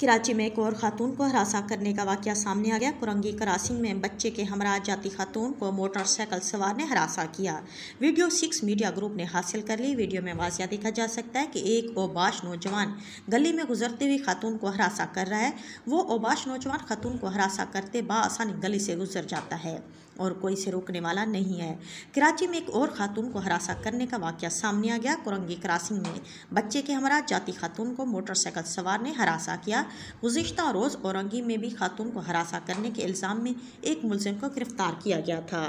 कराची में एक और खातून को हरासा करने का वाक़ सामने आ गया कुरंगी करासिंग में बच्चे के हमरा जाती खातून को मोटरसाइकिल सवार ने हरासा किया वीडियो सिक्स मीडिया ग्रुप ने हासिल कर ली वीडियो में वाजिया देखा जा सकता है कि एक ओबाश नौजवान गली में गुजरते हुए खातून को हरासा कर रहा है वो ओबाश नौजवान खातून को हरासा करते बासानी गली से गुजर जाता है और कोई से रोकने वाला नहीं है कराची में एक और खातून को हरासा करने का वाक़ सामने आ गया कुरंगी क्रासिंग में बच्चे के हमारा जाती खातून को मोटरसाइकिल सवार ने हरासा किया गुजशत रोज़ औरंगी में भी खातून को हरासा करने के इल्ज़ाम में एक मुलम को गिरफ़्तार किया गया था